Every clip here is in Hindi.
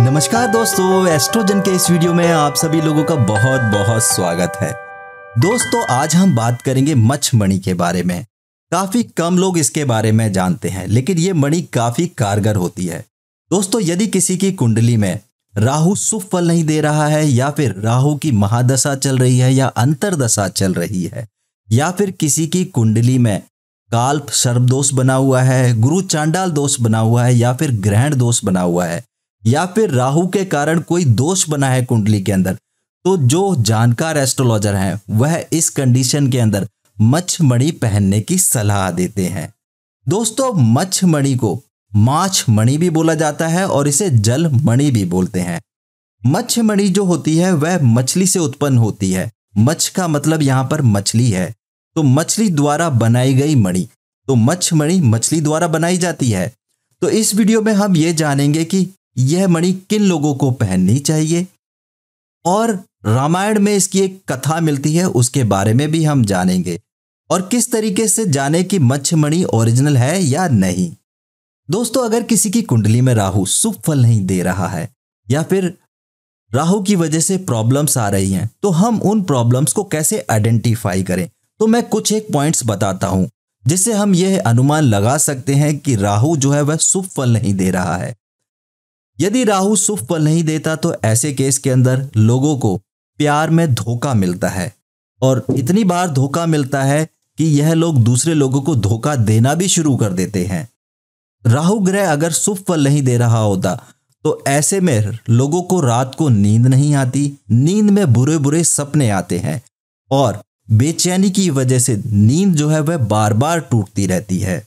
नमस्कार दोस्तों एस्ट्रोजन के इस वीडियो में आप सभी लोगों का बहुत बहुत स्वागत है दोस्तों आज हम बात करेंगे मच्छ मणि के बारे में काफी कम लोग इसके बारे में जानते हैं लेकिन ये मणि काफी कारगर होती है दोस्तों यदि किसी की कुंडली में राहु शुभ फल नहीं दे रहा है या फिर राहु की महादशा चल रही है या अंतरदशा चल रही है या फिर किसी की कुंडली में काल्प सर्वदोष बना हुआ है गुरु चांडाल दोष बना हुआ है या फिर ग्रहण दोष बना हुआ है या फिर राहु के कारण कोई दोष बना है कुंडली के अंदर तो जो जानकार एस्ट्रोलॉजर हैं वह इस कंडीशन के अंदर मच्छमणि पहनने की सलाह देते हैं दोस्तों मच्छमणि को माछ मणि भी बोला जाता है और इसे जल मणि भी बोलते हैं मच्छमणि जो होती है वह मछली से उत्पन्न होती है मच्छ का मतलब यहां पर मछली है तो मछली द्वारा बनाई गई मणि तो मच्छ मणि मछली द्वारा बनाई जाती है तो इस वीडियो में हम ये जानेंगे कि यह मणि किन लोगों को पहननी चाहिए और रामायण में इसकी एक कथा मिलती है उसके बारे में भी हम जानेंगे और किस तरीके से जाने कि मणि ओरिजिनल है या नहीं दोस्तों अगर किसी की कुंडली में राहु शुभ फल नहीं दे रहा है या फिर राहु की वजह से प्रॉब्लम्स आ रही हैं तो हम उन प्रॉब्लम्स को कैसे आइडेंटिफाई करें तो मैं कुछ एक पॉइंट्स बताता हूं जिससे हम यह अनुमान लगा सकते हैं कि राहु जो है वह शुभ फल नहीं दे रहा है यदि राहु शुभ फल नहीं देता तो ऐसे केस के अंदर लोगों को प्यार में धोखा मिलता है और इतनी बार धोखा मिलता है कि यह लोग दूसरे लोगों को धोखा देना भी शुरू कर देते हैं राहु ग्रह अगर शुभ फल नहीं दे रहा होता तो ऐसे में लोगों को रात को नींद नहीं आती नींद में बुरे बुरे सपने आते हैं और बेचैनी की वजह से नींद जो है वह बार बार टूटती रहती है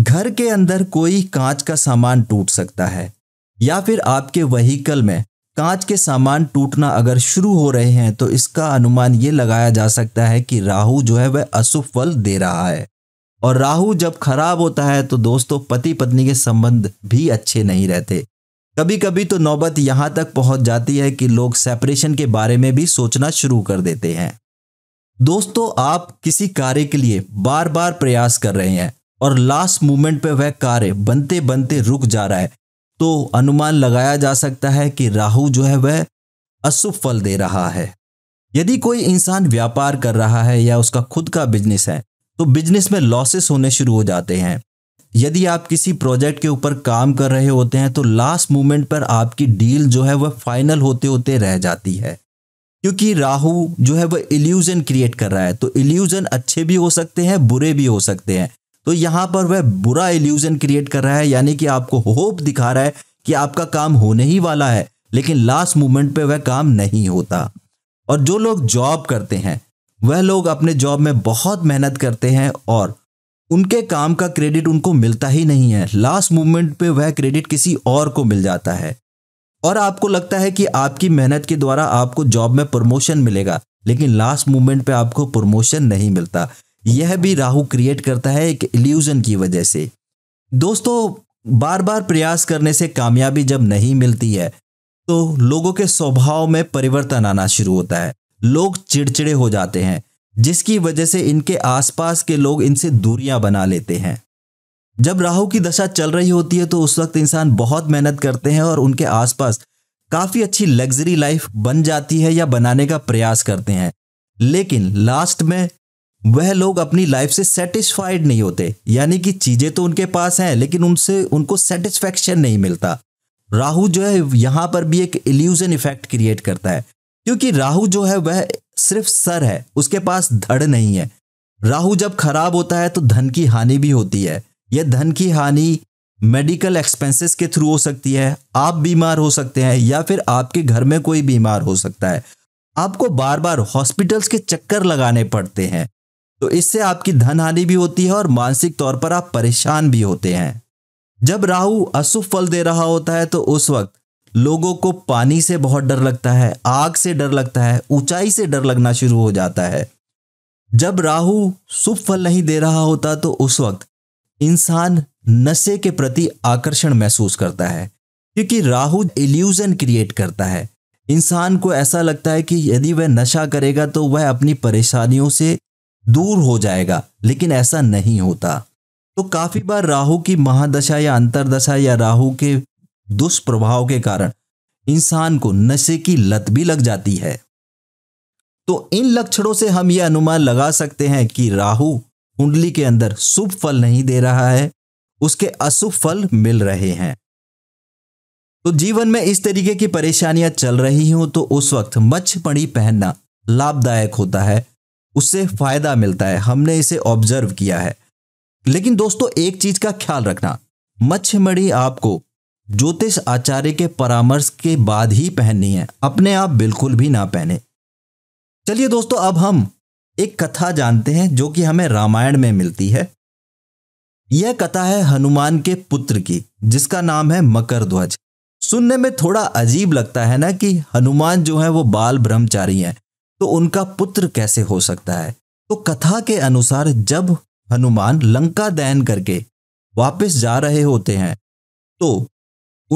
घर के अंदर कोई कांच का सामान टूट सकता है या फिर आपके वहीकल में कांच के सामान टूटना अगर शुरू हो रहे हैं तो इसका अनुमान ये लगाया जा सकता है कि राहु जो है वह अशुभ फल दे रहा है और राहु जब खराब होता है तो दोस्तों पति पत्नी के संबंध भी अच्छे नहीं रहते कभी कभी तो नौबत यहाँ तक पहुँच जाती है कि लोग सेपरेशन के बारे में भी सोचना शुरू कर देते हैं दोस्तों आप किसी कार्य के लिए बार बार प्रयास कर रहे हैं और लास्ट मोमेंट पे वह कार्य बनते बनते रुक जा रहा है तो अनुमान लगाया जा सकता है कि राहु जो है वह अशुभ फल दे रहा है यदि कोई इंसान व्यापार कर रहा है या उसका खुद का बिजनेस है तो बिजनेस में लॉसेस होने शुरू हो जाते हैं यदि आप किसी प्रोजेक्ट के ऊपर काम कर रहे होते हैं तो लास्ट मोमेंट पर आपकी डील जो है वह फाइनल होते होते रह जाती है क्योंकि राहु जो है वह इल्यूजन क्रिएट कर रहा है तो इल्यूजन अच्छे भी हो सकते हैं बुरे भी हो सकते हैं तो यहां पर वह बुरा इल्यूजन क्रिएट कर रहा है यानी कि आपको होप दिखा रहा है कि आपका काम होने ही वाला है लेकिन लास्ट मोमेंट पे वह काम नहीं होता और जो लोग जॉब करते हैं वह लोग अपने जॉब में बहुत मेहनत करते हैं और उनके काम का क्रेडिट उनको मिलता ही नहीं है लास्ट मोमेंट पे वह क्रेडिट किसी और को मिल जाता है और आपको लगता है कि आपकी मेहनत के द्वारा आपको जॉब में प्रमोशन मिलेगा लेकिन लास्ट मोमेंट पे आपको प्रमोशन नहीं मिलता यह भी राहु क्रिएट करता है एक इल्यूजन की वजह से दोस्तों बार बार प्रयास करने से कामयाबी जब नहीं मिलती है तो लोगों के स्वभाव में परिवर्तन आना शुरू होता है लोग चिड़चिड़े हो जाते हैं जिसकी वजह से इनके आसपास के लोग इनसे दूरियां बना लेते हैं जब राहु की दशा चल रही होती है तो उस वक्त इंसान बहुत मेहनत करते हैं और उनके आसपास काफ़ी अच्छी लग्जरी लाइफ बन जाती है या बनाने का प्रयास करते हैं लेकिन लास्ट में वह लोग अपनी लाइफ से सेटिस्फाइड नहीं होते यानी कि चीजें तो उनके पास हैं लेकिन उनसे उनको सेटिस्फेक्शन नहीं मिलता राहु जो है यहां पर भी एक इल्यूजन इफेक्ट क्रिएट करता है क्योंकि राहु जो है वह सिर्फ सर है उसके पास धड़ नहीं है राहु जब खराब होता है तो धन की हानि भी होती है यह धन की हानि मेडिकल एक्सपेंसेस के थ्रू हो सकती है आप बीमार हो सकते हैं या फिर आपके घर में कोई बीमार हो सकता है आपको बार बार हॉस्पिटल्स के चक्कर लगाने पड़ते हैं तो इससे आपकी धन हानि भी होती है और मानसिक तौर पर आप परेशान भी होते हैं जब राहु अशुभ फल दे रहा होता है तो उस वक्त लोगों को पानी से बहुत डर लगता है आग से डर लगता है ऊंचाई से डर लगना शुरू हो जाता है जब राहु शुभ फल नहीं दे रहा होता तो उस वक्त इंसान नशे के प्रति आकर्षण महसूस करता है क्योंकि राहु इल्यूजन क्रिएट करता है इंसान को ऐसा लगता है कि यदि वह नशा करेगा तो वह अपनी परेशानियों से दूर हो जाएगा लेकिन ऐसा नहीं होता तो काफी बार राहु की महादशा या अंतरदशा या राहु के दुष्प्रभाव के कारण इंसान को नशे की लत भी लग जाती है तो इन लक्षणों से हम यह अनुमान लगा सकते हैं कि राहु कुंडली के अंदर शुभ फल नहीं दे रहा है उसके अशुभ फल मिल रहे हैं तो जीवन में इस तरीके की परेशानियां चल रही हो तो उस वक्त मच्छ पड़ी पहनना लाभदायक होता है उससे फायदा मिलता है हमने इसे ऑब्जर्व किया है लेकिन दोस्तों एक चीज का ख्याल रखना मच्छमड़ी आपको ज्योतिष आचार्य के परामर्श के बाद ही पहननी है अपने आप बिल्कुल भी ना पहने चलिए दोस्तों अब हम एक कथा जानते हैं जो कि हमें रामायण में मिलती है यह कथा है हनुमान के पुत्र की जिसका नाम है मकर ध्वज सुनने में थोड़ा अजीब लगता है ना कि हनुमान जो है वो बाल ब्रह्मचारी हैं तो उनका पुत्र कैसे हो सकता है तो कथा के अनुसार जब हनुमान लंका दहन करके वापस जा रहे होते हैं तो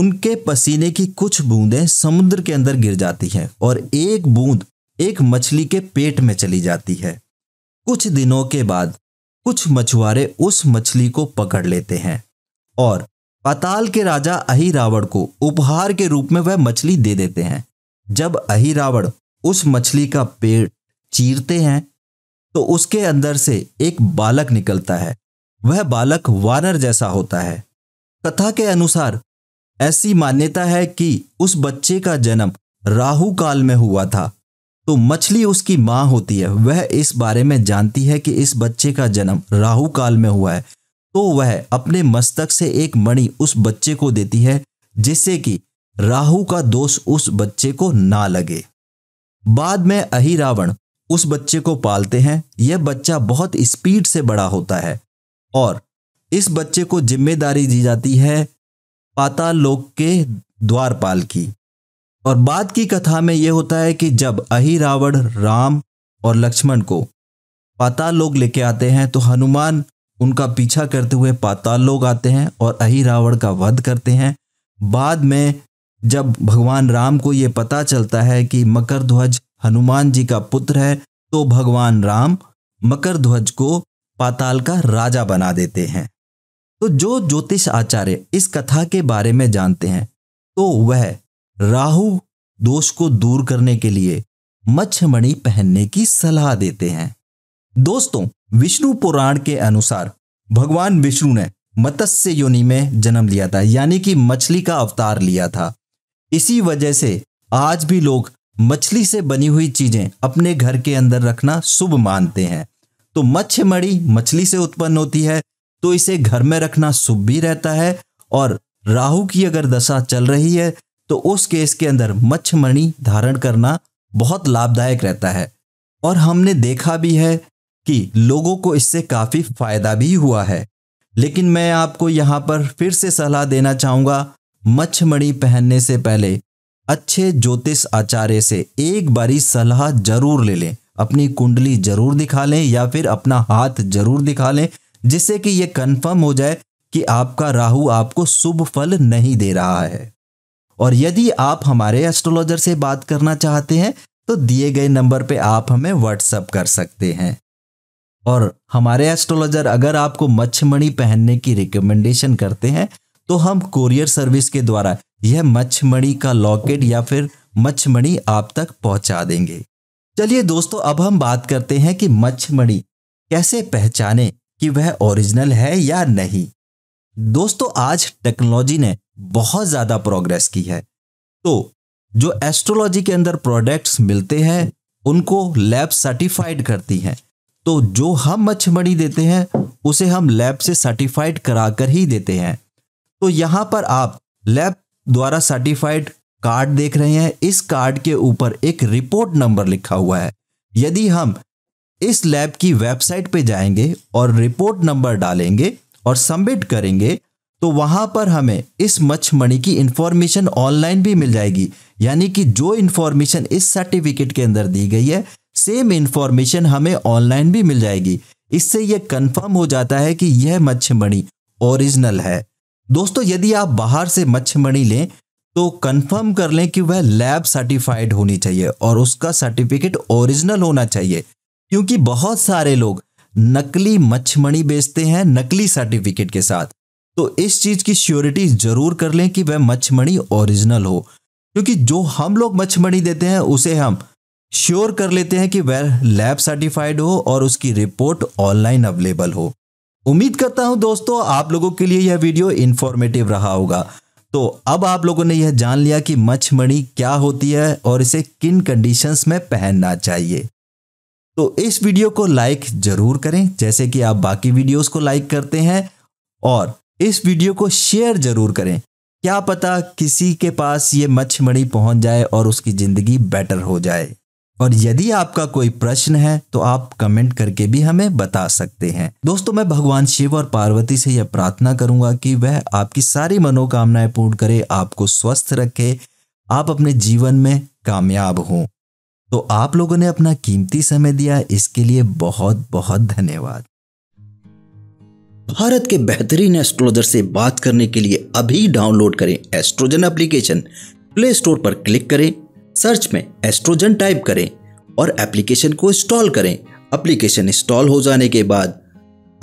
उनके पसीने की कुछ बूंदें समुद्र के अंदर गिर जाती हैं और एक बूंद एक मछली के पेट में चली जाती है कुछ दिनों के बाद कुछ मछुआरे उस मछली को पकड़ लेते हैं और पाताल के राजा अहिरावण को उपहार के रूप में वह मछली दे देते हैं जब अहिरावण उस मछली का पेट चीरते हैं तो उसके अंदर से एक बालक निकलता है वह बालक वानर जैसा होता है कथा के अनुसार ऐसी मान्यता है कि उस बच्चे का जन्म राहु काल में हुआ था तो मछली उसकी माँ होती है वह इस बारे में जानती है कि इस बच्चे का जन्म राहु काल में हुआ है तो वह अपने मस्तक से एक मणि उस बच्चे को देती है जिससे कि राहु का दोष उस बच्चे को ना लगे बाद में रावण उस बच्चे को पालते हैं यह बच्चा बहुत स्पीड से बड़ा होता है और इस बच्चे को जिम्मेदारी दी जाती है पाताल लोक के द्वारपाल की और बाद की कथा में यह होता है कि जब रावण राम और लक्ष्मण को पाताल लोग लेके आते हैं तो हनुमान उनका पीछा करते हुए पाताल लोग आते हैं और रावण का वध करते हैं बाद में जब भगवान राम को यह पता चलता है कि मकर ध्वज हनुमान जी का पुत्र है तो भगवान राम मकर ध्वज को पाताल का राजा बना देते हैं तो जो ज्योतिष आचार्य इस कथा के बारे में जानते हैं तो वह राहु दोष को दूर करने के लिए मच्छमणि पहनने की सलाह देते हैं दोस्तों विष्णु पुराण के अनुसार भगवान विष्णु ने मत्स्य योनि में जन्म लिया था यानी कि मछली का अवतार लिया था इसी वजह से आज भी लोग मछली से बनी हुई चीजें अपने घर के अंदर रखना शुभ मानते हैं तो मच्छ मड़ी मछली से उत्पन्न होती है तो इसे घर में रखना शुभ भी रहता है और राहु की अगर दशा चल रही है तो उस केस के अंदर मणि धारण करना बहुत लाभदायक रहता है और हमने देखा भी है कि लोगों को इससे काफ़ी फायदा भी हुआ है लेकिन मैं आपको यहाँ पर फिर से सलाह देना चाहूंगा मच्छमणि पहनने से पहले अच्छे ज्योतिष आचार्य से एक बारी सलाह जरूर ले लें अपनी कुंडली जरूर दिखा लें या फिर अपना हाथ जरूर दिखा लें जिससे कि ये कन्फर्म हो जाए कि आपका राहु आपको शुभ फल नहीं दे रहा है और यदि आप हमारे एस्ट्रोलॉजर से बात करना चाहते हैं तो दिए गए नंबर पे आप हमें व्हाट्सअप कर सकते हैं और हमारे एस्ट्रोलॉजर अगर आपको मच्छमणि पहनने की रिकमेंडेशन करते हैं तो हम कोरियर सर्विस के द्वारा यह मच्छमणि का लॉकेट या फिर मच्छमणि आप तक पहुंचा देंगे चलिए दोस्तों अब हम बात करते हैं कि मच्छमणि कैसे पहचाने कि वह ओरिजिनल है या नहीं दोस्तों आज टेक्नोलॉजी ने बहुत ज़्यादा प्रोग्रेस की है तो जो एस्ट्रोलॉजी के अंदर प्रोडक्ट्स मिलते हैं उनको लैब सर्टिफाइड करती हैं तो जो हम मच्छमणि देते हैं उसे हम लैब से सर्टिफाइड कराकर ही देते हैं तो यहाँ पर आप लैब द्वारा सर्टिफाइड कार्ड देख रहे हैं इस कार्ड के ऊपर एक रिपोर्ट नंबर लिखा हुआ है यदि हम इस लैब की वेबसाइट पे जाएंगे और रिपोर्ट नंबर डालेंगे और सबमिट करेंगे तो वहाँ पर हमें इस मच्छमणि की इन्फॉर्मेशन ऑनलाइन भी मिल जाएगी यानी कि जो इन्फॉर्मेशन इस सर्टिफिकेट के अंदर दी गई है सेम इन्फॉर्मेशन हमें ऑनलाइन भी मिल जाएगी इससे यह कंफर्म हो जाता है कि यह मच्छमणि ओरिजिनल है दोस्तों यदि आप बाहर से मच्छमणि लें तो कंफर्म कर लें कि वह लैब सर्टिफाइड होनी चाहिए और उसका सर्टिफिकेट ओरिजिनल होना चाहिए क्योंकि बहुत सारे लोग नकली मच्छमणि बेचते हैं नकली सर्टिफिकेट के साथ तो इस चीज की श्योरिटी जरूर कर लें कि वह मच्छमणि ओरिजिनल हो क्योंकि जो हम लोग मच्छमणि देते हैं उसे हम श्योर कर लेते हैं कि वह लैब सर्टिफाइड हो और उसकी रिपोर्ट ऑनलाइन अवेलेबल हो उम्मीद करता हूं दोस्तों आप लोगों के लिए यह वीडियो इन्फॉर्मेटिव रहा होगा तो अब आप लोगों ने यह जान लिया कि मच्छमणि क्या होती है और इसे किन कंडीशंस में पहनना चाहिए तो इस वीडियो को लाइक जरूर करें जैसे कि आप बाकी वीडियोस को लाइक करते हैं और इस वीडियो को शेयर जरूर करें क्या पता किसी के पास ये मच्छमणि पहुंच जाए और उसकी ज़िंदगी बेटर हो जाए और यदि आपका कोई प्रश्न है तो आप कमेंट करके भी हमें बता सकते हैं दोस्तों मैं भगवान शिव और पार्वती से यह प्रार्थना करूंगा कि वह आपकी सारी मनोकामनाएं पूर्ण करे आपको स्वस्थ रखे आप अपने जीवन में कामयाब हों तो आप लोगों ने अपना कीमती समय दिया इसके लिए बहुत बहुत धन्यवाद भारत के बेहतरीन एस्ट्रोलॉजर से बात करने के लिए अभी डाउनलोड करें एस्ट्रोजन एप्लीकेशन प्ले स्टोर पर क्लिक करें सर्च में एस्ट्रोजन टाइप करें और एप्लीकेशन को इंस्टॉल करें एप्लीकेशन इंस्टॉल हो जाने के बाद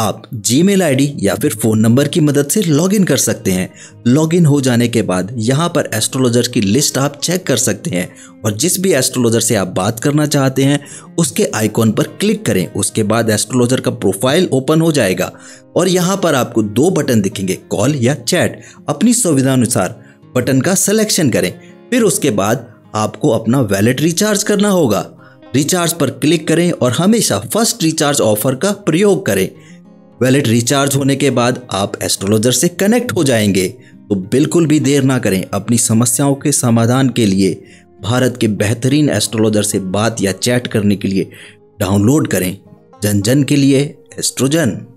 आप जी मेल या फिर फ़ोन नंबर की मदद से लॉगिन कर सकते हैं लॉगिन हो जाने के बाद यहाँ पर एस्ट्रोलॉजर की लिस्ट आप चेक कर सकते हैं और जिस भी एस्ट्रोलॉजर से आप बात करना चाहते हैं उसके आइकॉन पर क्लिक करें उसके बाद एस्ट्रोलॉजर का प्रोफाइल ओपन हो जाएगा और यहाँ पर आपको दो बटन दिखेंगे कॉल या चैट अपनी सुविधानुसार बटन का सिलेक्शन करें फिर उसके बाद आपको अपना वैलेट रिचार्ज करना होगा रिचार्ज पर क्लिक करें और हमेशा फर्स्ट रिचार्ज ऑफर का प्रयोग करें वैलेट रिचार्ज होने के बाद आप एस्ट्रोलॉजर से कनेक्ट हो जाएंगे तो बिल्कुल भी देर ना करें अपनी समस्याओं के समाधान के लिए भारत के बेहतरीन एस्ट्रोलॉजर से बात या चैट करने के लिए डाउनलोड करें जन जन के लिए एस्ट्रोजन